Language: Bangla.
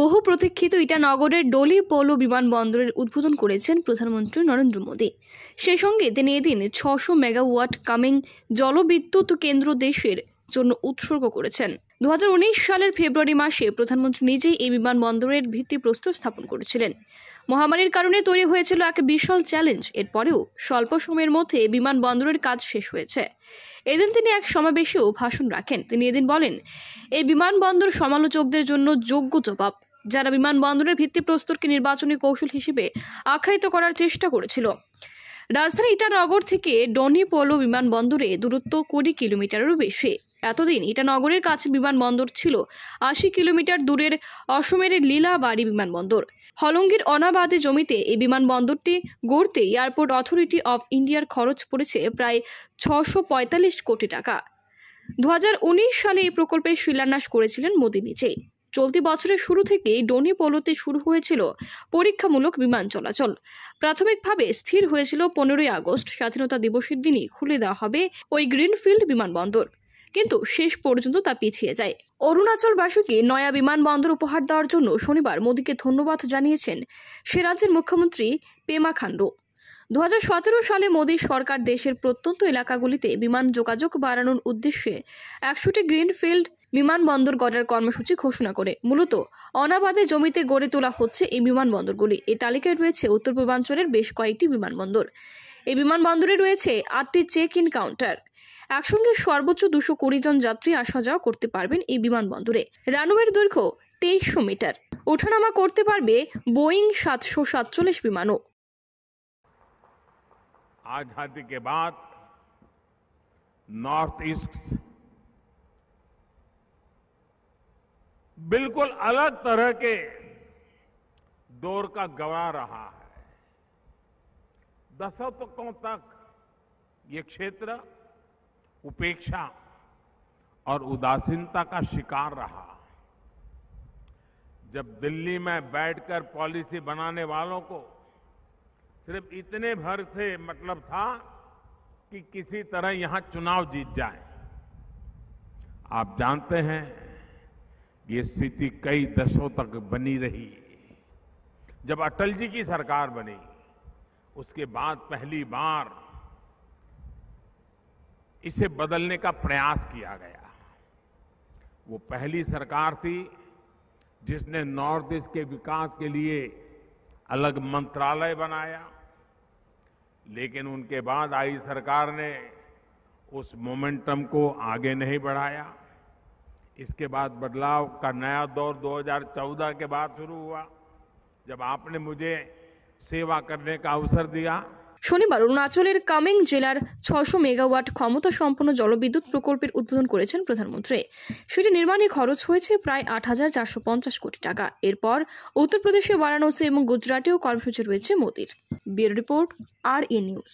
বহু প্রতীক্ষিত ইটানগরের ডোলি পোলো বিমানবন্দরের উদ্বোধন করেছেন প্রধানমন্ত্রী নরেন্দ্র মোদী সেই সঙ্গে তিনি এদিন ছশো মেগাওয়াট কামিং জলবিদ্যুৎ কেন্দ্র দেশের জন্য উৎসর্গ করেছেন দু সালের ফেব্রুয়ারি মাসে প্রধানমন্ত্রী নিজেই এই বিমানবন্দরের ভিত্তিপ্রস্তর স্থাপন করেছিলেন মহামারীর কারণে তৈরি হয়েছিল এক বিশাল চ্যালেঞ্জ এরপরেও স্বল্প সময়ের মধ্যে বিমানবন্দরের কাজ শেষ হয়েছে এদিন তিনি এক সমাবেশেও ভাষণ রাখেন তিনি এদিন বলেন এই বিমানবন্দর সমালোচকদের জন্য যোগ্য জবাব যারা বিমানবন্দরের ভিত্তিপ্রস্তরকে নির্বাচনী কৌশল হিসেবে আখ্যায়িত করার চেষ্টা করেছিল রাজধানী ইটানগর থেকে ডনি পোলো বিমানবন্দরে দূরত্ব কুড়ি কিলোমিটারেরও বেশি এতদিন ইটানগরের কাছে বিমানবন্দর ছিল আশি কিলোমিটার দূরের অসমের লীলাবাড়ি বিমানবন্দর হলঙ্গির অনাবাদে জমিতে এই বিমানবন্দরটি গড়তে এয়ারপোর্ট অথরিটি অফ ইন্ডিয়ার খরচ পড়েছে প্রায় ছশো কোটি টাকা দু সালে এই প্রকল্পের শিলান্যাস করেছিলেন মোদী নিজেই চলতি বছরের শুরু থেকে ডোনি পোলোতে শুরু হয়েছিল পরীক্ষামূলক বিমান চলাচল প্রাথমিকভাবে স্থির হয়েছিল পনেরোই আগস্ট স্বাধীনতা দিবসের দিনই খুলে দেওয়া হবে ওই গ্রিনফিল্ড বিমানবন্দর কিন্তু শেষ পর্যন্ত তা পিছিয়ে যায় অরুণাচলবাসীকে নয়া বিমানবন্দর উপহার দেওয়ার জন্য শনিবার মোদীকে ধন্যবাদ জানিয়েছেন সে রাজ্যের মুখ্যমন্ত্রী পেমা খান্ডু দু সালে মোদী সরকার দেশের প্রত্যন্ত এলাকাগুলিতে বিমান যোগাযোগ বাড়ানোর উদ্দেশ্যে একশোটি গ্রিনফিল্ড বিমানবন্দর গড়ার কর্মসূচি ঘোষণা করে মূলত অনাবাদে জমিতে গড়ে তোলা হচ্ছে এই বিমানবন্দরগুলি এই তালিকায় রয়েছে উত্তর পূর্বাঞ্চলের বেশ কয়েকটি বিমানবন্দর এই বিমানবন্দরে রয়েছে আটটি চেক ইন কাউন্টার একসঙ্গে সর্বোচ্চ দুশো কুড়ি জন যাত্রী আসা যাওয়া করতে পারবেন এই বিমানবন্দরে রানওয়ের দৈর্ঘ্য তেইশশো মিটার ওঠানামা করতে পারবে বোয়িং সাতশো সাতচল্লিশ বিমানও आजादी के बाद नॉर्थ ईस्ट बिल्कुल अलग तरह के दौर का गवा रहा है दशकों तक ये क्षेत्र उपेक्षा और उदासीनता का शिकार रहा जब दिल्ली में बैठकर पॉलिसी बनाने वालों को सिर्फ इतने भर से मतलब था कि किसी तरह यहां चुनाव जीत जाए आप जानते हैं ये स्थिति कई दशों तक बनी रही जब अटल जी की सरकार बनी उसके बाद पहली बार इसे बदलने का प्रयास किया गया वो पहली सरकार थी जिसने नॉर्थ ईस्ट के विकास के लिए अलग मंत्रालय बनाया लेकिन उनके बाद आई सरकार ने उस मोमेंटम को आगे नहीं बढ़ाया इसके बाद बदलाव का नया दौर 2014 के बाद शुरू हुआ जब आपने मुझे सेवा करने का अवसर दिया শনিবার অরুণাচলের কামেং জেলার ছশো মেগাওয়াট ক্ষমতা সম্পন্ন জলবিদ্যুৎ প্রকল্পের উদ্বোধন করেছেন প্রধানমন্ত্রী সেটি নির্মাণে খরচ হয়েছে প্রায় আট হাজার চারশো পঞ্চাশ কোটি টাকা এরপর উত্তরপ্রদেশে বারাণসী এবং গুজরাটেও কর্মসূচি রয়েছে মোদির ব্যুরো রিপোর্ট আর এ নিউজ